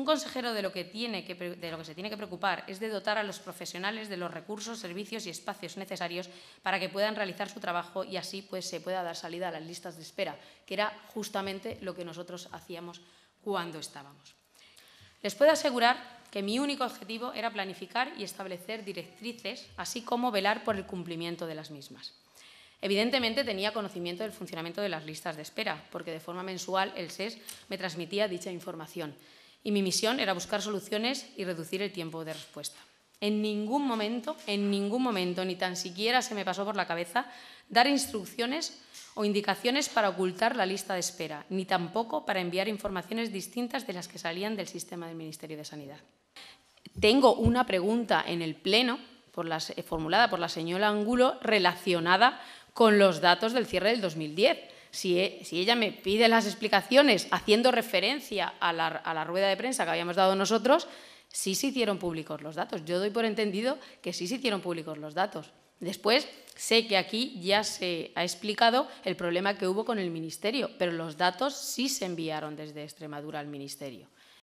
Un consejero de lo, que se tiene que preocupar es de dotar a los profesionales de los recursos, servicios y espacios necesarios para que puedan realizar su trabajo y así pues, se pueda dar salida a las listas de espera, que era justamente lo que nosotros hacíamos cuando estábamos. Les puedo asegurar que mi único objetivo era planificar y establecer directrices, así como velar por el cumplimiento de las mismas. Evidentemente tenía conocimiento del funcionamiento de las listas de espera, porque de forma mensual el SES me transmitía dicha información y mi misión era buscar soluciones y reducir el tiempo de respuesta. En ningún momento, en ningún momento, ni tan siquiera se me pasó por la cabeza dar instrucciones o indicaciones para ocultar la lista de espera, ni tampoco para enviar informaciones distintas de las que salían del sistema del Ministerio de Sanidad. Tengo una pregunta en el Pleno, eh, formulada por la señora Angulo, relacionada con los datos del cierre del 2010 e, si, ella me pide las explicaciones haciendo referencia a la, a la rueda de prensa que habíamos dado nosotros, sí se hicieron públicos los datos. Yo doy por entendido que sí se hicieron públicos los datos. Después, sé que aquí ya se ha explicado el problema que hubo con el Ministerio, pero los datos sí se enviaron desde Extremadura al Ministerio.